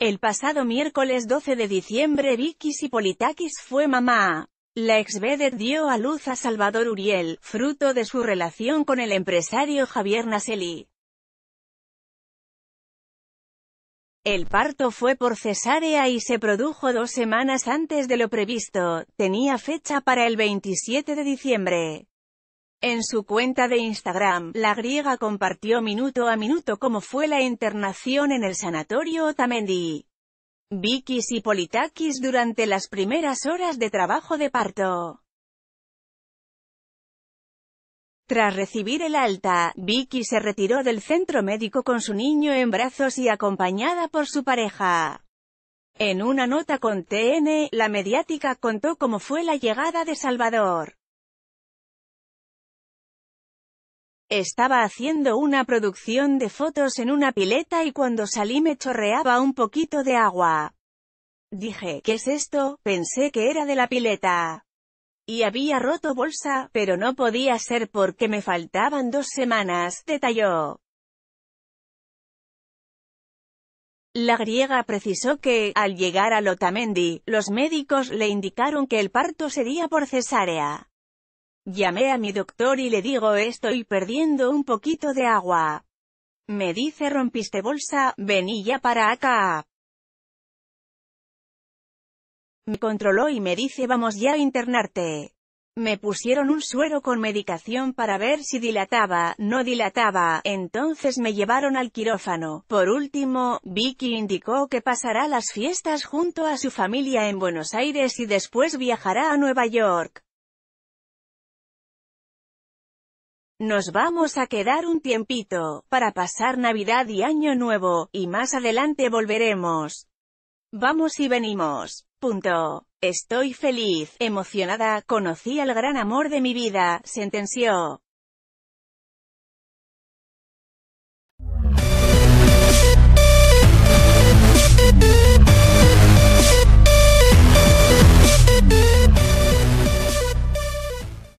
El pasado miércoles 12 de diciembre Vicky Sipolitakis fue mamá. La ex dio a luz a Salvador Uriel, fruto de su relación con el empresario Javier Naseli. El parto fue por cesárea y se produjo dos semanas antes de lo previsto, tenía fecha para el 27 de diciembre. En su cuenta de Instagram, la griega compartió minuto a minuto cómo fue la internación en el sanatorio Otamendi. Vicky y Politakis durante las primeras horas de trabajo de parto. Tras recibir el alta, Vicky se retiró del centro médico con su niño en brazos y acompañada por su pareja. En una nota con TN, la mediática contó cómo fue la llegada de Salvador. Estaba haciendo una producción de fotos en una pileta y cuando salí me chorreaba un poquito de agua. Dije, ¿qué es esto? Pensé que era de la pileta. Y había roto bolsa, pero no podía ser porque me faltaban dos semanas, detalló. La griega precisó que, al llegar a Lotamendi, los médicos le indicaron que el parto sería por cesárea. Llamé a mi doctor y le digo estoy perdiendo un poquito de agua. Me dice rompiste bolsa, vení ya para acá. Me controló y me dice vamos ya a internarte. Me pusieron un suero con medicación para ver si dilataba, no dilataba, entonces me llevaron al quirófano. Por último, Vicky indicó que pasará las fiestas junto a su familia en Buenos Aires y después viajará a Nueva York. Nos vamos a quedar un tiempito, para pasar Navidad y Año Nuevo, y más adelante volveremos. Vamos y venimos. Punto. Estoy feliz, emocionada, conocí al gran amor de mi vida, sentenció.